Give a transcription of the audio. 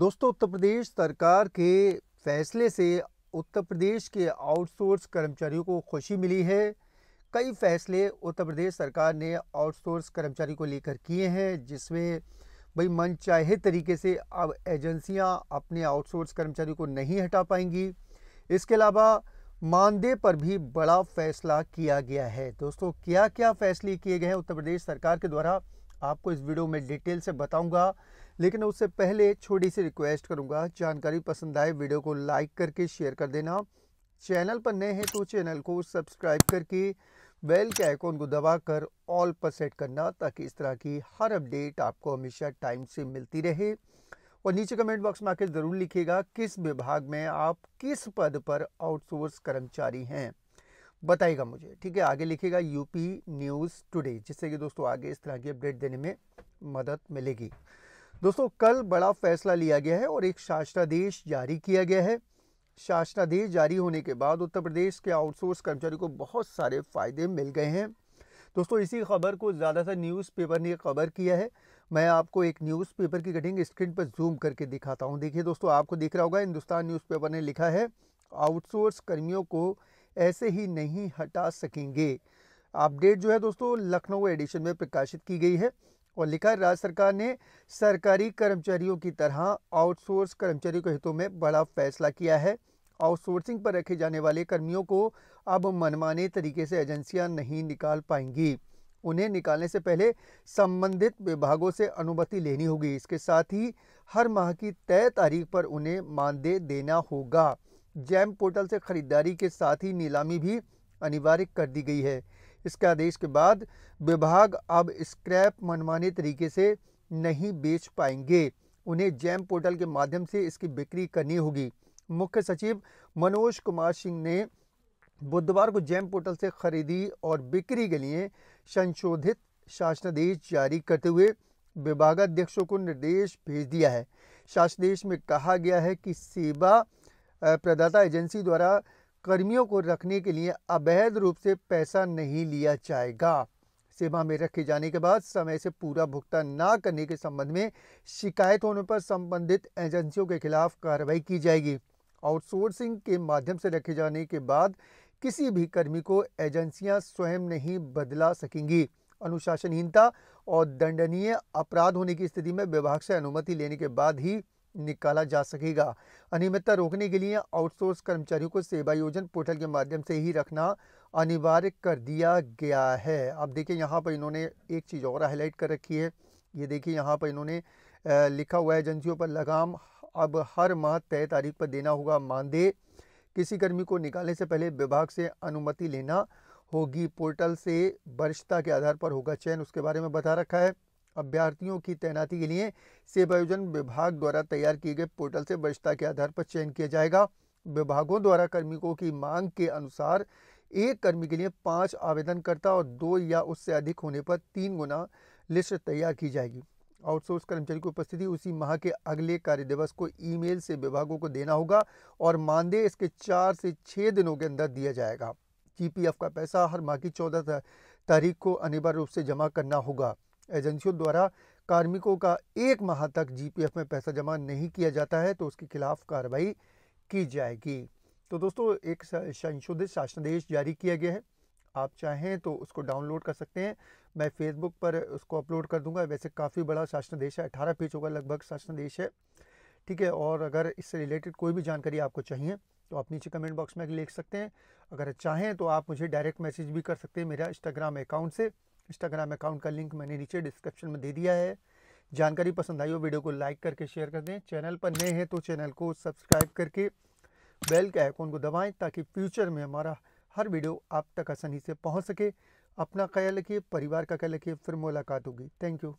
दोस्तों उत्तर प्रदेश सरकार के फैसले से उत्तर प्रदेश के आउटसोर्स कर्मचारियों को खुशी मिली है कई फैसले उत्तर प्रदेश सरकार ने आउटसोर्स कर्मचारी को लेकर किए हैं जिसमें भाई मन चाहे तरीके से अब एजेंसियां अपने आउटसोर्स कर्मचारियों को नहीं हटा पाएंगी इसके अलावा मानदेय पर भी बड़ा फैसला किया गया है दोस्तों क्या क्या फैसले किए गए हैं उत्तर प्रदेश सरकार के द्वारा आपको इस वीडियो में डिटेल से बताऊँगा लेकिन उससे पहले छोटी सी रिक्वेस्ट करूंगा जानकारी पसंद आए वीडियो को लाइक करके शेयर कर देना चैनल पर नए हैं तो चैनल को सब्सक्राइब करके बेल के आइकॉन को दबाकर ऑल पर सेट करना ताकि इस तरह की हर अपडेट आपको हमेशा टाइम से मिलती रहे और नीचे कमेंट बॉक्स में आकर ज़रूर लिखिएगा किस विभाग में आप किस पद पर आउटसोर्स कर्मचारी हैं बताइएगा मुझे ठीक है आगे लिखिएगा यूपी न्यूज़ टुडे जिससे कि दोस्तों आगे इस तरह की अपडेट देने में मदद मिलेगी दोस्तों कल बड़ा फैसला लिया गया है और एक शासनादेश जारी किया गया है शासनादेश जारी होने के बाद उत्तर प्रदेश के आउटसोर्स कर्मचारी को बहुत सारे फ़ायदे मिल गए हैं दोस्तों इसी खबर को ज़्यादातर न्यूज़पेपर ने कवर किया है मैं आपको एक न्यूज़पेपर की कटिंग स्क्रीन पर जूम करके दिखाता हूँ देखिए दोस्तों आपको दिख रहा होगा हिंदुस्तान न्यूज़पेपर ने लिखा है आउटसोर्स कर्मियों को ऐसे ही नहीं हटा सकेंगे अपडेट जो है दोस्तों लखनऊ एडिशन में प्रकाशित की गई है और लिखा राज्य सरकार ने सरकारी कर्मचारियों की तरह आउटसोर्स कर्मचारियों के हितों में बड़ा फैसला किया है आउटसोर्सिंग पर रखे जाने वाले कर्मियों को अब मनमाने तरीके से एजेंसियां नहीं निकाल पाएंगी उन्हें निकालने से पहले संबंधित विभागों से अनुमति लेनी होगी इसके साथ ही हर माह की तय तारीख पर उन्हें मानदेय देना होगा जैम पोर्टल से खरीदारी के साथ ही नीलामी भी अनिवार्य कर दी गई है इसके आदेश के बाद विभाग अब स्क्रैप मनमाने तरीके से नहीं बेच पाएंगे उन्हें जैम पोर्टल के माध्यम से इसकी बिक्री करनी होगी मुख्य सचिव मनोज कुमार सिंह ने बुधवार को जैम पोर्टल से खरीदी और बिक्री के लिए संशोधित शासनादेश जारी करते हुए विभागाध्यक्षों को निर्देश भेज दिया है शासनादेश में कहा गया है कि सेवा प्रदाता एजेंसी द्वारा कर्मियों को रखने के लिए अवैध रूप से पैसा नहीं लिया जाएगा सेवा में रखे जाने के बाद समय से पूरा भुगतान न करने के संबंध में शिकायत होने पर संबंधित एजेंसियों के खिलाफ कार्रवाई की जाएगी आउटसोर्सिंग के माध्यम से रखे जाने के बाद किसी भी कर्मी को एजेंसियां स्वयं नहीं बदला सकेंगी अनुशासनहीनता और दंडनीय अपराध होने की स्थिति में विभाग से अनुमति लेने के बाद ही निकाला जा सकेगा अनियमितता रोकने के लिए आउटसोर्स कर्मचारियों को सेवायोजन पोर्टल के माध्यम से ही रखना अनिवार्य कर दिया गया है अब देखिए यहाँ पर इन्होंने एक चीज़ और हाईलाइट कर रखी है ये देखिए यहाँ पर इन्होंने लिखा हुआ है एजेंसियों पर लगाम अब हर माह तय तारीख पर देना होगा मानदेय किसी कर्मी को निकालने से पहले विभाग से अनुमति लेना होगी पोर्टल से वरिष्ठता के आधार पर होगा चयन उसके बारे में बता रखा है अभ्यर्थियों की तैनाती के लिए सेवायोजन विभाग द्वारा तैयार किए गए पोर्टल से वरिष्ठता के आधार पर चयन किया जाएगा विभागों द्वारा कर्मिकों की मांग के अनुसार एक कर्मी के लिए पाँच आवेदनकर्ता और दो या उससे अधिक होने पर तीन गुना लिस्ट तैयार की जाएगी आउटसोर्स कर्मचारी की उपस्थिति उसी माह के अगले कार्य दिवस को ईमेल से विभागों को देना होगा और मानदेय इसके चार से छः दिनों के अंदर दिया जाएगा जीपीएफ का पैसा हर माह की चौदह तारीख को अनिवार्य रूप से जमा करना होगा एजेंसियों द्वारा कार्मिकों का एक माह तक जीपीएफ में पैसा जमा नहीं किया जाता है तो उसके खिलाफ कार्रवाई की जाएगी तो दोस्तों एक संशोधित शासनादेश जारी किया गया है आप चाहें तो उसको डाउनलोड कर सकते हैं मैं फेसबुक पर उसको अपलोड कर दूंगा वैसे काफ़ी बड़ा शासनादेश है अठारह पेज होगा लगभग शासनादेश है ठीक है और अगर इससे रिलेटेड कोई भी जानकारी आपको चाहिए तो आप नीचे कमेंट बॉक्स में लिख सकते हैं अगर चाहें तो आप मुझे डायरेक्ट मैसेज भी कर सकते हैं मेरा इंस्टाग्राम अकाउंट से इंस्टाग्राम अकाउंट का लिंक मैंने नीचे डिस्क्रिप्शन में दे दिया है जानकारी पसंद आई हो वीडियो को लाइक करके शेयर कर दें चैनल पर नए हैं तो चैनल को सब्सक्राइब करके बेल के आइकॉन को दबाएं ताकि फ्यूचर में हमारा हर वीडियो आप तक आसानी से पहुंच सके अपना ख्याल रखिए परिवार का ख्याल रखिए फिर मुलाकात होगी थैंक यू